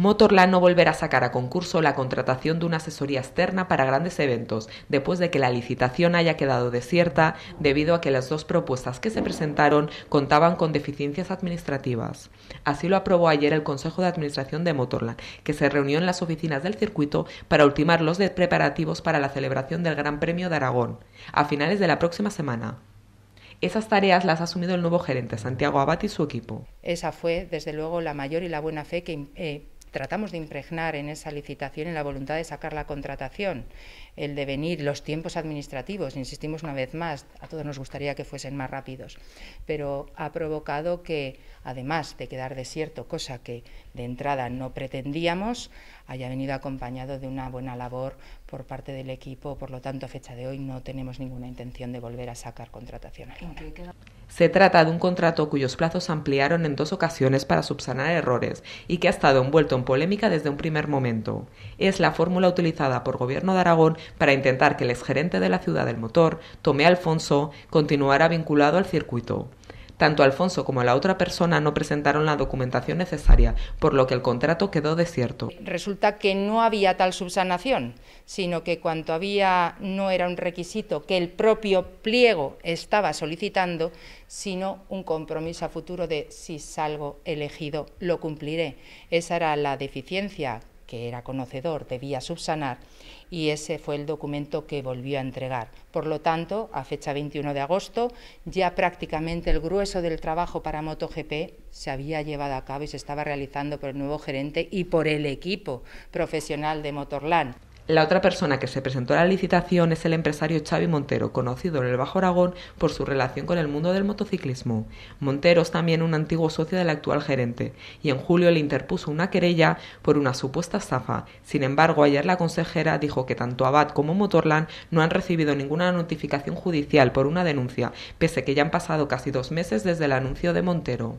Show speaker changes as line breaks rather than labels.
Motorland no volverá a sacar a concurso la contratación de una asesoría externa para grandes eventos, después de que la licitación haya quedado desierta debido a que las dos propuestas que se presentaron contaban con deficiencias administrativas. Así lo aprobó ayer el Consejo de Administración de Motorland, que se reunió en las oficinas del circuito para ultimar los preparativos para la celebración del Gran Premio de Aragón, a finales de la próxima semana. Esas tareas las ha asumido el nuevo gerente, Santiago Abati y su equipo.
Esa fue, desde luego, la mayor y la buena fe que eh, tratamos de impregnar en esa licitación en la voluntad de sacar la contratación, el devenir, los tiempos administrativos, insistimos una vez más, a todos nos gustaría que fuesen más rápidos, pero ha provocado que, además de quedar desierto, cosa que de entrada no pretendíamos, haya venido acompañado de una buena labor por parte del equipo, por lo tanto a fecha de hoy no tenemos ninguna intención de volver a sacar contratación
Se trata de un contrato cuyos plazos ampliaron en dos ocasiones para subsanar errores y que ha estado envuelto en polémica desde un primer momento. Es la fórmula utilizada por Gobierno de Aragón para intentar que el exgerente de la ciudad del motor, Tomé Alfonso, continuara vinculado al circuito. Tanto Alfonso como la otra persona no presentaron la documentación necesaria, por lo que el contrato quedó desierto.
Resulta que no había tal subsanación, sino que cuanto había no era un requisito que el propio pliego estaba solicitando, sino un compromiso a futuro de si salgo elegido lo cumpliré. Esa era la deficiencia que era conocedor, debía subsanar y ese fue el documento que volvió a entregar. Por lo tanto, a fecha 21 de agosto, ya prácticamente el grueso del trabajo para MotoGP se había llevado a cabo y se estaba realizando por el nuevo gerente y por el equipo profesional de Motorland.
La otra persona que se presentó a la licitación es el empresario Xavi Montero, conocido en el Bajo Aragón por su relación con el mundo del motociclismo. Montero es también un antiguo socio del actual gerente y en julio le interpuso una querella por una supuesta estafa. Sin embargo, ayer la consejera dijo que tanto Abad como Motorland no han recibido ninguna notificación judicial por una denuncia, pese que ya han pasado casi dos meses desde el anuncio de Montero.